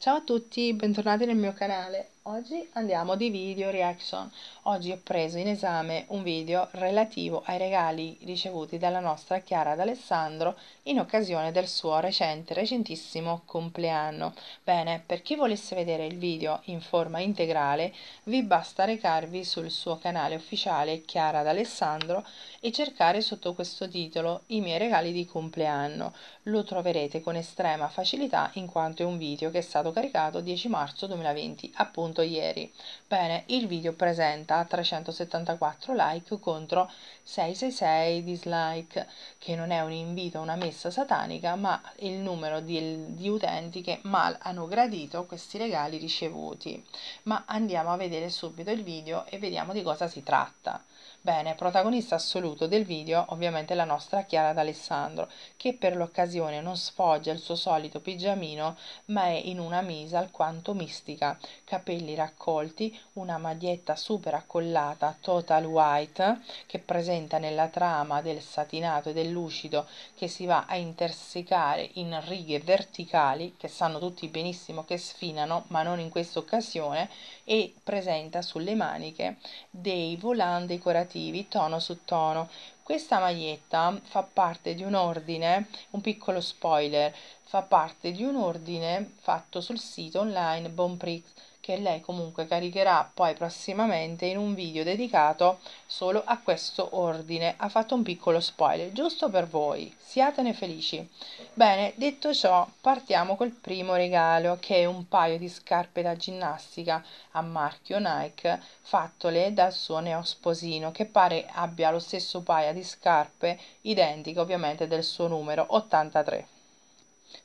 Ciao a tutti, bentornati nel mio canale. Oggi andiamo di video reaction. Oggi ho preso in esame un video relativo ai regali ricevuti dalla nostra Chiara D'Alessandro in occasione del suo recente, recentissimo compleanno. Bene, per chi volesse vedere il video in forma integrale, vi basta recarvi sul suo canale ufficiale Chiara D'Alessandro e cercare sotto questo titolo i miei regali di compleanno. Lo troverete con estrema facilità in quanto è un video che è stato caricato 10 marzo 2020, appunto ricevuto ieri. Bene, il video presenta 374 like contro 666 dislike, che non è un invito a una messa satanica, ma il numero di, di utenti che mal hanno gradito questi regali ricevuti. Ma andiamo a vedere subito il video e vediamo di cosa si tratta. Bene, protagonista assoluto del video, ovviamente la nostra Chiara D'Alessandro, che per l'occasione non sfoggia il suo solito pigiamino, ma è in una misa alquanto mistica, capelli raccolti, una maglietta super accollata total white che presenta nella trama del satinato e del lucido che si va a intersecare in righe verticali che sanno tutti benissimo che sfinano, ma non in questa occasione e presenta sulle maniche dei volanti decorativi relativi tono su tono. Questa maglietta fa parte di un ordine, un piccolo spoiler, fa parte di un ordine fatto sul sito online Bonprix che lei comunque caricherà poi prossimamente in un video dedicato solo a questo ordine. Ha fatto un piccolo spoiler, giusto per voi, siatene felici. Bene, detto ciò, partiamo col primo regalo che è un paio di scarpe da ginnastica a marchio Nike fattole dal suo neosposino che pare abbia lo stesso paio di scarpe identiche ovviamente del suo numero 83.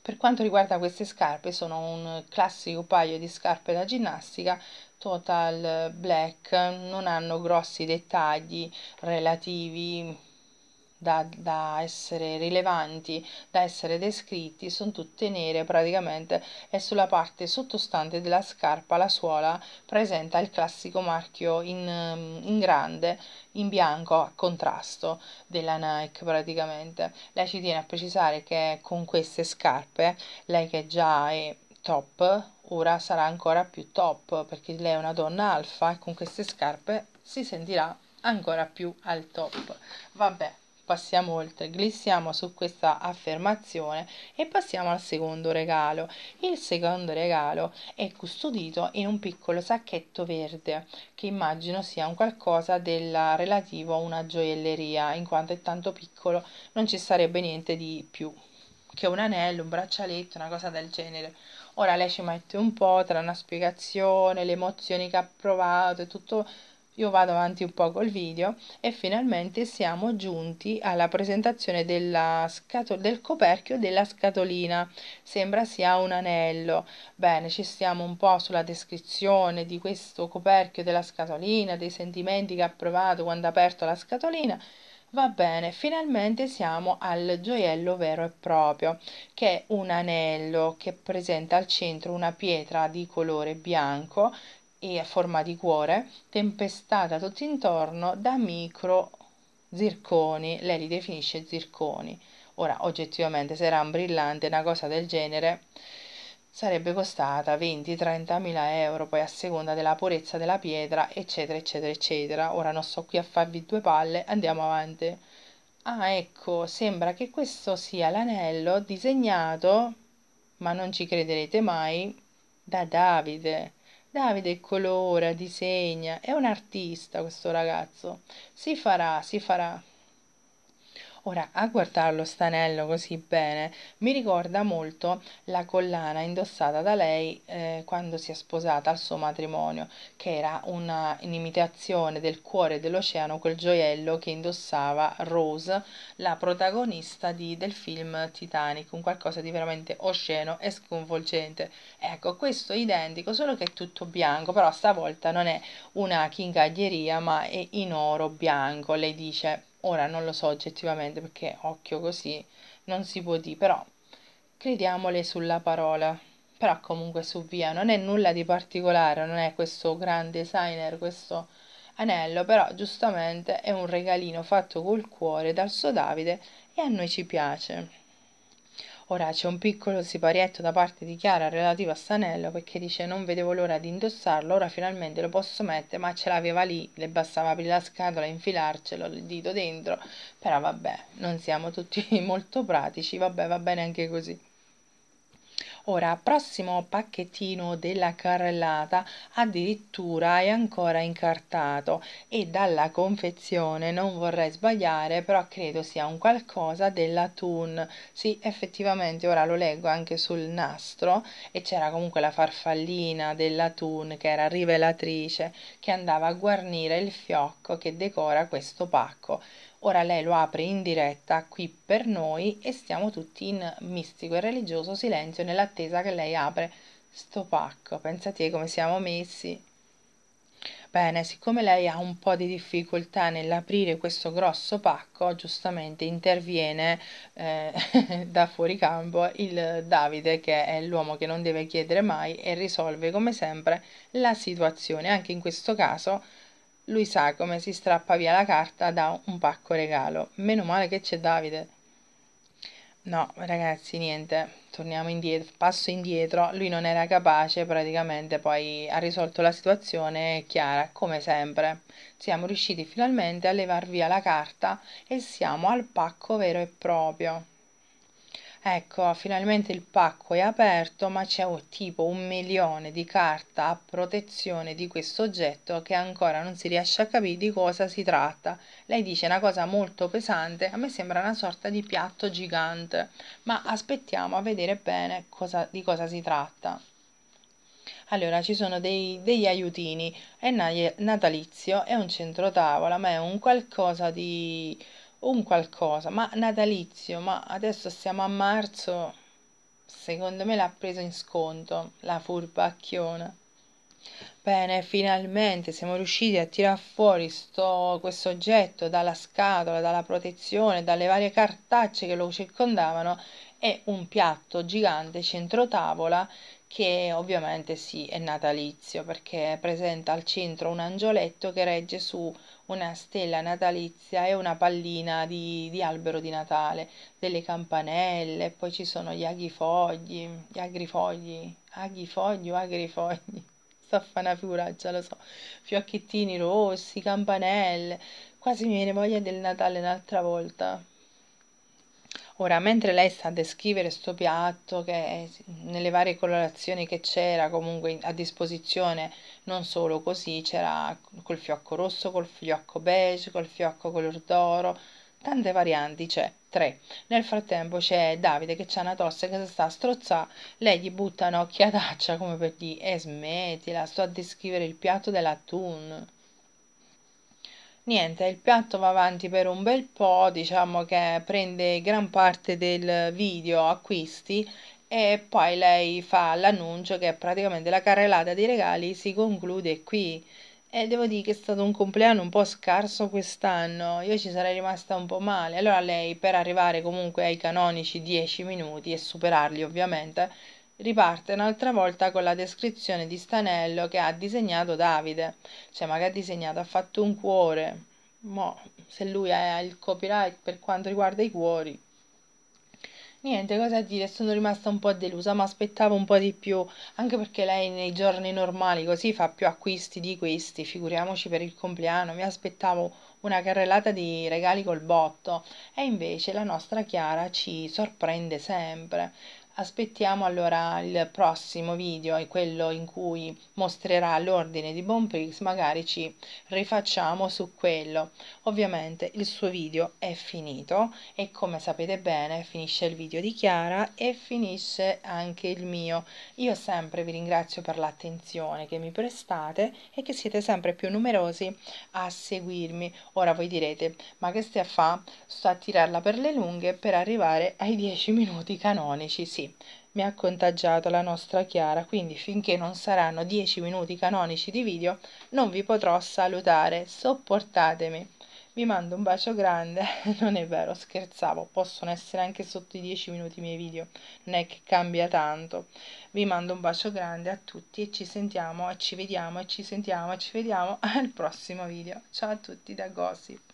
Per quanto riguarda queste scarpe, sono un classico paio di scarpe da ginnastica total black, non hanno grossi dettagli relativi da, da essere rilevanti, da essere descritti, sono tutte nere praticamente e sulla parte sottostante della scarpa la suola presenta il classico marchio in, ehm, in grande, in bianco a contrasto della Nike praticamente. Lei ci tiene a precisare che con queste scarpe, lei che già è top, ora sarà ancora più top perché lei è una donna alfa e con queste scarpe si sentirà ancora più al top. Vabbè passiamo oltre, glissiamo su questa affermazione e passiamo al secondo regalo. Il secondo regalo è custodito in un piccolo sacchetto verde che immagino sia un qualcosa del relativo a una gioielleria, in quanto è tanto piccolo non ci sarebbe niente di più che un anello, un braccialetto, una cosa del genere. Ora lei ci mette un po' tra una spiegazione, le emozioni che ha provato e tutto io vado avanti un po' col video e finalmente siamo giunti alla presentazione scato- del coperchio della scatolina sembra sia un anello bene ci stiamo un po' sulla descrizione di questo coperchio della scatolina dei sentimenti che ha provato quando ha aperto la scatolina Va bene, finalmente siamo al gioiello vero e proprio, che è un anello che presenta al centro una pietra di colore bianco e a forma di cuore, tempestata tutt'intorno da micro zirconi, lei li definisce zirconi. Ora, oggettivamente, se era un brillante, una cosa del genere sarebbe costata 20-30 mila euro, poi a seconda della purezza della pietra, eccetera, eccetera, eccetera. Ora non sto qui a farvi due palle, andiamo avanti. Ah, ecco, sembra che questo sia l'anello disegnato, ma non ci crederete mai, da Davide Davide colora, disegna, è un artista questo ragazzo. Si farà, si farà. Ora, a guardarlo stanello così bene, mi ricorda molto la collana indossata da lei eh, quando si è sposata al suo matrimonio, che era una, un'imitazione del cuore dell'oceano, quel gioiello che indossava Rose, la protagonista di, del film Titanic, un qualcosa di veramente osceno e sconvolgente. Ecco, questo è identico, solo che è tutto bianco, però stavolta non è una chingaglieria, ma è in oro bianco, lei dice Ora non lo so oggettivamente perché occhio così non si può dire, però crediamole sulla parola. Però comunque su via non è nulla di particolare, non è questo grande designer, questo anello, però giustamente è un regalino fatto col cuore dal suo Davide e a noi ci piace. Ora c'è un piccolo siparietto da parte di Chiara relativo a Stanello perché dice non vedevo l'ora di indossarlo, ora finalmente lo posso mettere, ma ce l'aveva lì, le bastava aprire la scatola, infilarcelo il dito dentro, però vabbè, non siamo tutti molto pratici, vabbè, va bene anche così. Ora, prossimo pacchettino della carrellata addirittura è ancora incartato e dalla confezione non vorrei sbagliare, però credo sia un qualcosa della Thun. Sì, effettivamente ora lo leggo anche sul nastro e c'era comunque la farfallina della Thun che era rivelatrice che andava a guarnire il fiocco che decora questo pacco. Ora lei lo apre in diretta qui per noi e stiamo tutti in mistico e religioso silenzio nell'attesa che lei apre sto pacco. Pensate come siamo messi. Bene, siccome lei ha un po' di difficoltà nell'aprire questo grosso pacco, giustamente interviene eh, da fuori campo il Davide, che è l'uomo che non deve chiedere mai e risolve come sempre la situazione. Anche in questo caso lui sa come si strappa via la carta da un pacco regalo. Meno male che c'è Davide. No, ragazzi, niente, torniamo indietro, passo indietro, lui non era capace, praticamente poi ha risolto la situazione Chiara, come sempre. Siamo riusciti finalmente a levar via la carta e siamo al pacco vero e proprio. Ecco, finalmente il pacco è aperto, ma c'è oh, tipo un milione di carta a protezione di questo oggetto che ancora non si riesce a capire di cosa si tratta. Lei dice una cosa molto pesante, a me sembra una sorta di piatto gigante, ma aspettiamo a vedere bene cosa, di cosa si tratta. Allora, ci sono dei, degli aiutini, è natalizio, è un centro tavola, ma è un qualcosa di un qualcosa, ma natalizio, ma adesso siamo a marzo, secondo me l'ha preso in sconto la furbacchiona. Bene, finalmente siamo riusciti a tirar fuori questo oggetto dalla scatola, dalla protezione, dalle varie cartacce che lo circondavano e un piatto gigante centro tavola che ovviamente sì è natalizio perché presenta al centro un angioletto che regge su una stella natalizia e una pallina di, di albero di Natale, delle campanelle, poi ci sono gli aghifogli, gli agrifogli, aghifogli o agrifogli, sto a fare una figuraccia lo so, fiocchettini rossi, campanelle, quasi mi viene voglia del Natale un'altra volta. Ora, mentre lei sta a descrivere questo piatto, che nelle varie colorazioni che c'era comunque a disposizione, non solo così, c'era col fiocco rosso, col fiocco beige, col fiocco color d'oro, tante varianti c'è, tre. Nel frattempo c'è Davide che c'ha una tosse che si sta a strozzare, lei gli butta un'occhiataccia come per dire, e eh, smettila, sto a descrivere il piatto della dell'attun. Niente, il piatto va avanti per un bel po', diciamo che prende gran parte del video acquisti e poi lei fa l'annuncio che praticamente la carrellata di regali si conclude qui. E devo dire che è stato un compleanno un po' scarso quest'anno, io ci sarei rimasta un po' male. Allora lei per arrivare comunque ai canonici 10 minuti e superarli ovviamente Riparte un'altra volta con la descrizione di Stanello che ha disegnato Davide, cioè magari ha disegnato, ha fatto un cuore, ma se lui ha il copyright per quanto riguarda i cuori. Niente, cosa dire, sono rimasta un po' delusa, ma aspettavo un po' di più, anche perché lei nei giorni normali così fa più acquisti di questi, figuriamoci per il compleanno, mi aspettavo una carrellata di regali col botto e invece la nostra Chiara ci sorprende sempre. Aspettiamo allora il prossimo video, quello in cui mostrerà l'ordine di Bonprix, magari ci rifacciamo su quello. Ovviamente il suo video è finito e come sapete bene finisce il video di Chiara e finisce anche il mio. Io sempre vi ringrazio per l'attenzione che mi prestate e che siete sempre più numerosi a seguirmi. Ora voi direte, ma che stai a fare? Sto a tirarla per le lunghe per arrivare ai 10 minuti canonici, sì mi ha contagiato la nostra Chiara, quindi finché non saranno 10 minuti canonici di video non vi potrò salutare, sopportatemi. Vi mando un bacio grande, non è vero, scherzavo, possono essere anche sotto i 10 minuti i miei video, non è che cambia tanto. Vi mando un bacio grande a tutti e ci sentiamo e ci vediamo e ci sentiamo e ci vediamo al prossimo video. Ciao a tutti da Gossip.